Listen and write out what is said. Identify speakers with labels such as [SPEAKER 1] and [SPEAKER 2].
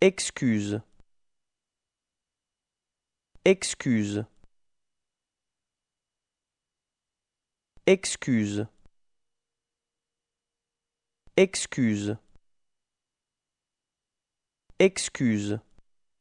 [SPEAKER 1] Excuse. Excuse. Excuse. Excuse. Excuse.